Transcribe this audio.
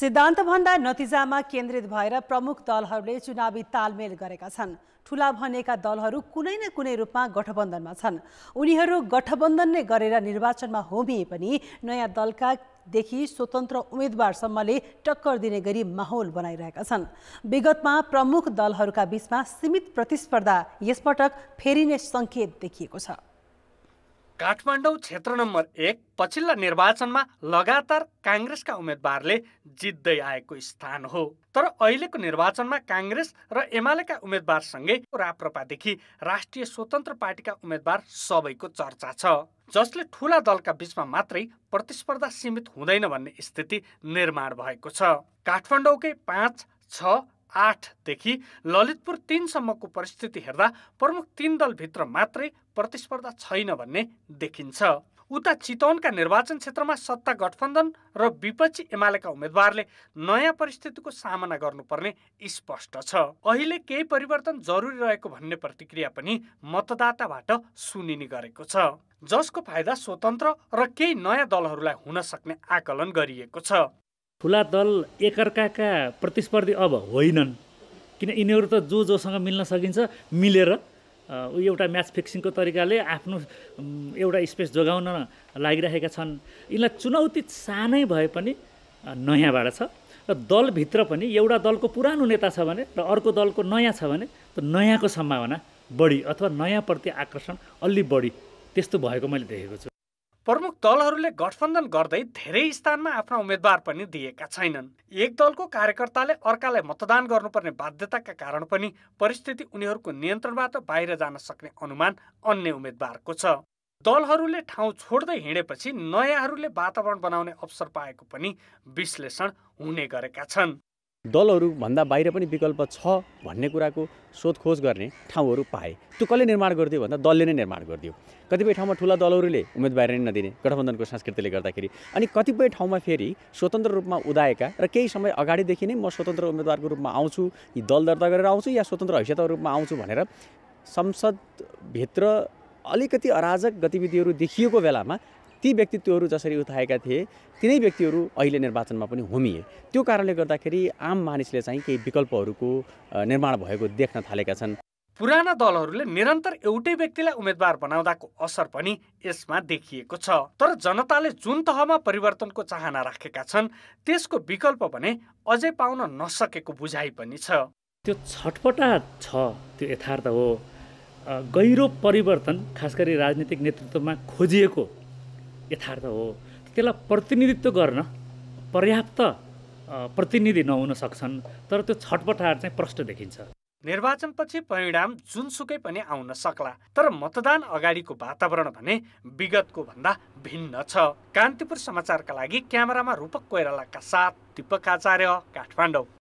सिद्धान्तभन्दा नतिजामा केन्द्रित भएर प्रमुख दलहरूले चुनावी तालमेल गरेका छन् ठुला भनेका दलहरू कुनै न कुनै रूपमा गठबन्धनमा छन् उनीहरू गठबन्धन नै गरेर निर्वाचनमा होमिए पनि नयाँ दलका देखि स्वतन्त्र उम्मेद्वारसम्मले टक्कर दिने गरी माहौल बनाइरहेका छन् विगतमा प्रमुख दलहरूका बीचमा सीमित प्रतिस्पर्धा यसपटक फेरिने सङ्केत देखिएको छ काठमाडौँ क्षेत्र नम्बर एक पछिल्ला निर्वाचनमा लगातार काङ्ग्रेसका उम्मेद्वारले जित्दै आएको स्थान हो तर अहिलेको निर्वाचनमा काङ्ग्रेस र एमालेका उम्मेद्वारसँगै राप्रपादेखि राष्ट्रिय स्वतन्त्र पार्टीका उम्मेद्वार सबैको चर्चा छ जसले ठुला दलका बिचमा मात्रै प्रतिस्पर्धा सीमित हुँदैन भन्ने स्थिति निर्माण भएको छ काठमाडौँकै पाँच छ आठदेखि ललितपुर तिनसम्मको परिस्थिति हेर्दा प्रमुख तिन दलभित्र मात्रै प्रतिस्पर्धा छैन भन्ने देखिन्छ उता चितवनका निर्वाचन क्षेत्रमा सत्ता गठबन्धन र विपक्षी एमालेका उम्मेद्वारले नयाँ परिस्थितिको सामना गर्नुपर्ने स्पष्ट छ अहिले केही परिवर्तन जरुरी रहेको भन्ने प्रतिक्रिया पनि मतदाताबाट सुनिने गरेको छ जसको फाइदा स्वतन्त्र र केही नयाँ दलहरूलाई हुन सक्ने आकलन गरिएको छ ठुला दल एकअर्काका प्रतिस्पर्धी अब होइनन् किन यिनीहरू त जो जोसँग मिल्न सकिन्छ मिलेर ऊ एउटा म्याच फिक्सिङको तरिकाले आफ्नो एउटा स्पेस जोगाउन लागिरहेका छन् यिनलाई चुनौती सानै भए पनि नयाँबाट छ र दलभित्र पनि एउटा दलको पुरानो नेता छ भने र अर्को दलको नयाँ छ भने त नयाँको सम्भावना बढी अथवा नयाँप्रति आकर्षण अलि बढी त्यस्तो भएको मैले देखेको छु प्रमुख दलहरूले गठबन्धन गर्दै धेरै स्थानमा आफ्ना उम्मेद्वार पनि दिएका छैनन् एक दलको कार्यकर्ताले अर्कालाई मतदान गर्नुपर्ने बाध्यताका कारण पनि परिस्थिति उनीहरूको नियन्त्रणबाट बाहिर जान सक्ने अनुमान अन्य उम्मेद्वारको छ दलहरूले ठाउँ छोड्दै हिँडेपछि नयाँहरूले वातावरण बनाउने अवसर पाएको पनि विश्लेषण हुने गरेका छन् दलहरूभन्दा बाहिर पनि विकल्प छ भन्ने कुराको सोधखोज गर्ने ठाउँहरू पाए त्यो कसले निर्माण गरिदियो भन्दा दलले नै निर्माण गरिदियो कतिपय ठाउँमा ठुला दलहरूले उम्मेदवार नै नदिने गठबन्धनको संस्कृतिले गर्दाखेरि अनि कतिपय ठाउँमा फेरि स्वतन्त्र रूपमा उदाएका र केही समय अगाडिदेखि नै म स्वतन्त्र उम्मेदवारको रूपमा आउँछु यी दल दर्ता गरेर आउँछु या स्वतन्त्र हैसियतको रूपमा आउँछु भनेर संसदभित्र अलिकति अराजक गतिविधिहरू देखिएको बेलामा ती व्यक्तित्वहरू जसरी उठाएका थिए तिनै व्यक्तिहरू अहिले निर्वाचनमा पनि होमिए त्यो कारणले गर्दाखेरि आम मानिसले चाहिँ केही विकल्पहरूको निर्माण भएको देख्न थालेका छन् पुराना दलहरूले निरन्तर एउटै व्यक्तिलाई उम्मेद्वार बनाउँदाको असर पनि यसमा देखिएको छ तर जनताले जुन तहमा परिवर्तनको चाहना राखेका छन् त्यसको विकल्प भने अझै पाउन नसकेको बुझाइ पनि छ त्यो छटपटा छ त्यो यथार्थ हो गहिरो परिवर्तन खास गरी राजनीतिक नेतृत्वमा खोजिएको यथार्थ हो त्यसलाई प्रतिनिधित्व गर्न पर्याप्त प्रतिनिधि नहुन सक्छन् तर त्यो छटपटार चाहिँ प्रष्ट देखिन्छ निर्वाचनपछि परिणाम जुनसुकै पनि आउन सक्ला तर मतदान अगाडिको वातावरण भने विगतको भन्दा भिन्न छ कान्तिपुर समाचारका लागि क्यामेरामा रूपक कोइरालाका साथ दिपक आचार्य काठमाडौँ